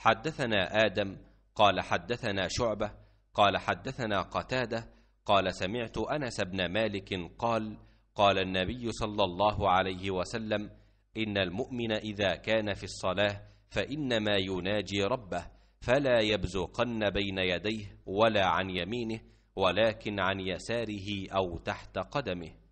حدثنا آدم قال حدثنا شعبة قال حدثنا قتادة قال سمعت أنس بن مالك قال قال النبي صلى الله عليه وسلم إن المؤمن إذا كان في الصلاة فإنما يناجي ربه فلا يبزقن بين يديه ولا عن يمينه ولكن عن يساره أو تحت قدمه